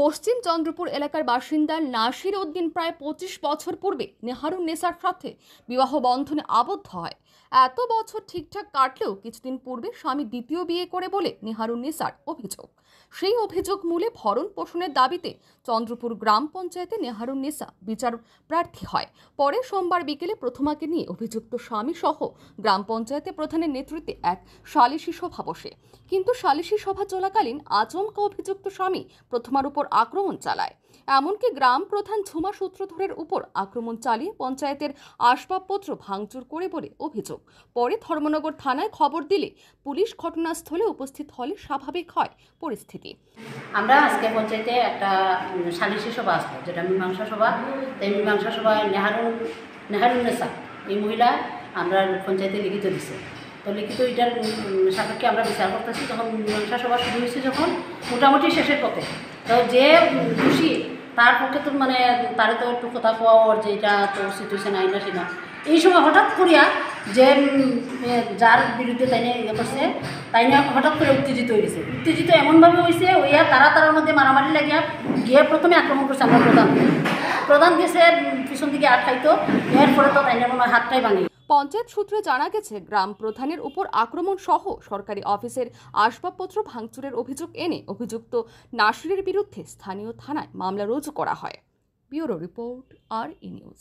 পশ্চিম চন্দ্রপুর এলাকার বাসিন্দা নাসির উদ্দিন প্রায় পঁচিশ বছর পূর্বে নেহারুন নেসার সাথে বিবাহ বন্ধনে আবদ্ধ হয় এত বছর ঠিকঠাক কাটলেও কিছুদিন পূর্বে স্বামী দ্বিতীয় বিয়ে করে বলে নেহারুন নেসার অভিযোগ সেই অভিযোগ মূলে ভরণ পোষণের দাবিতে চন্দ্রপুর গ্রাম পঞ্চায়েতে নেহারুন নেসা বিচার প্রার্থী হয় পরে সোমবার বিকেলে প্রথমাকে নিয়ে অভিযুক্ত স্বামী সহ গ্রাম পঞ্চায়েতে প্রধানের নেতৃত্বে এক সালিশি সভা বসে কিন্তু সালিশি সভা চলাকালীন আচমকা অভিযুক্ত স্বামী প্রথমার উপর আক্রমণ চালায় এমনকি গ্রাম প্রধান ঝুমা সূত্রধরের উপর আক্রমণ চালিয়ে পঞ্চায়েতের আসবাবপত্র ভাঙচুর করে বলে অভিযোগ পরে ধর্মনগর থানায় খবর দিলে পুলিশ ঘটনাস্থলে উপস্থিত হলে স্বাভাবিক হয় পরিস্থিতি আমরা আজকে পঞ্চায়েতে একটা সালিশি সভা আসলো যেটা মীমাংসা সভা তাই মীমাংসা সভায় নেহারুন নেশা এই মহিলা আমরা পঞ্চায়েতে লিখিত দিছে তো লিখিত এটার সাপেক্ষে আমরা বিচার করতেছি যখন মীমাংসা সভা শুরু হয়েছে যখন মোটামুটি শেষের পথে তো যে খুশি তার পক্ষে তো মানে তার তো একটু কথা কোয়া ওর যে এটা তোর সিচুয়েশন আইন আসি না এই সময় হঠাৎ করিয়া যে যার বিরুদ্ধে তাই ইয়ে করছে তাই না হঠাৎ করে উত্তেজিত হয়েছে উত্তেজিত এমনভাবে হয়েছে ওইয়া তারা তারার মধ্যে মারামারি লাগিয়া গিয়ে প্রথমে আক্রমণ করছে আমরা প্রধান প্রধান গেছে পিছন দিকে আটকাইতো এরপরে তো তাই নিয়ে হয় হাতটাই বানিয়ে পঞ্চায়েত সূত্রে জানা গেছে গ্রাম প্রধানের উপর আক্রমণ সহ সরকারি অফিসের আসবাবপত্র ভাঙচুরের অভিযোগ এনে অভিযুক্ত নাসিরের বিরুদ্ধে স্থানীয় থানায় মামলা রুজু করা হয় ব্যুরো রিপোর্ট আর ই নিউজ